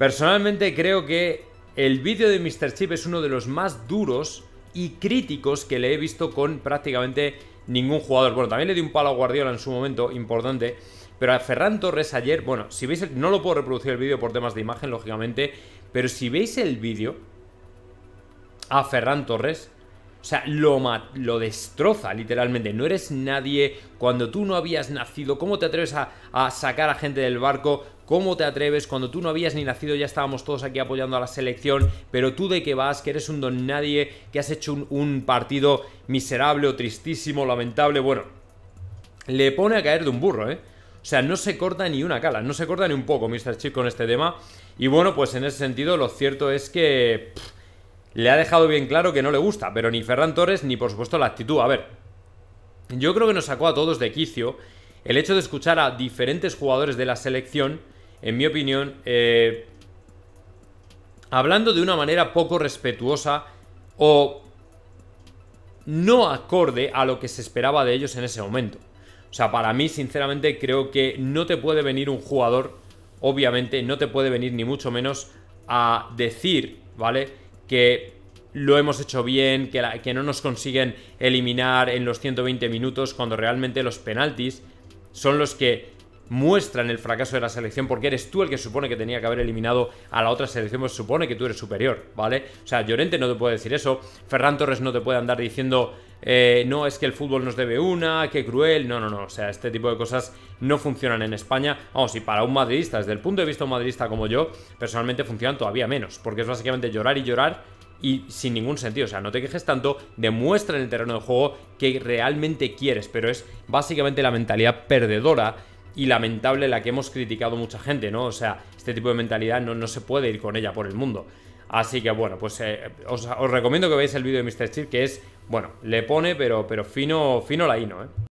Personalmente creo que el vídeo de Mr. Chip es uno de los más duros y críticos que le he visto con prácticamente ningún jugador. Bueno, también le di un palo a Guardiola en su momento, importante. Pero a Ferran Torres ayer, bueno, si veis, no lo puedo reproducir el vídeo por temas de imagen, lógicamente. Pero si veis el vídeo a Ferran Torres, o sea, lo, destroza literalmente. No eres nadie cuando tú no habías nacido. ¿Cómo te atreves a sacar a gente del barco? ¿Cómo te atreves? Cuando tú no habías ni nacido ya estábamos todos aquí apoyando a la selección, pero tú de qué vas, que eres un don nadie, que has hecho un, partido miserable o tristísimo, lamentable, bueno, le pone a caer de un burro, ¿eh? O sea, no se corta ni una cala, no se corta ni un poco Mr. Chip con este tema. Y bueno, pues en ese sentido lo cierto es que le ha dejado bien claro que no le gusta, pero ni Ferran Torres ni por supuesto la actitud. A ver, yo creo que nos sacó a todos de quicio el hecho de escuchar a diferentes jugadores de la selección en mi opinión, eh, hablando de una manera poco respetuosa o no acorde a lo que se esperaba de ellos en ese momento. O sea, para mí, sinceramente, creo que no te puede venir un jugador, obviamente, no te puede venir ni mucho menos a decir, ¿vale? Que lo hemos hecho bien, que, que no nos consiguen eliminar en los 120 minutos cuando realmente los penaltis son los que muestran el fracaso de la selección porque eres tú el que supone que tenía que haber eliminado a la otra selección, pues supone que tú eres superior, ¿vale? O sea, Llorente no te puede decir eso, Ferran Torres no te puede andar diciendo, eh, no, es que el fútbol nos debe una, qué cruel, no, no, no, o sea, este tipo de cosas no funcionan en España, vamos, y para un madridista, desde el punto de vista de un madridista como yo, personalmente funcionan todavía menos, porque es básicamente llorar y llorar y sin ningún sentido. O sea, no te quejes tanto, demuestra en el terreno de juego que realmente quieres, pero es básicamente la mentalidad perdedora y lamentable la que hemos criticado mucha gente, ¿no? O sea, este tipo de mentalidad no, no se puede ir con ella por el mundo. Así que bueno, pues eh, os, recomiendo que veáis el vídeo de Mr. Chip, que es, bueno, le pone, pero, pero fino, fino la hino, ¿eh?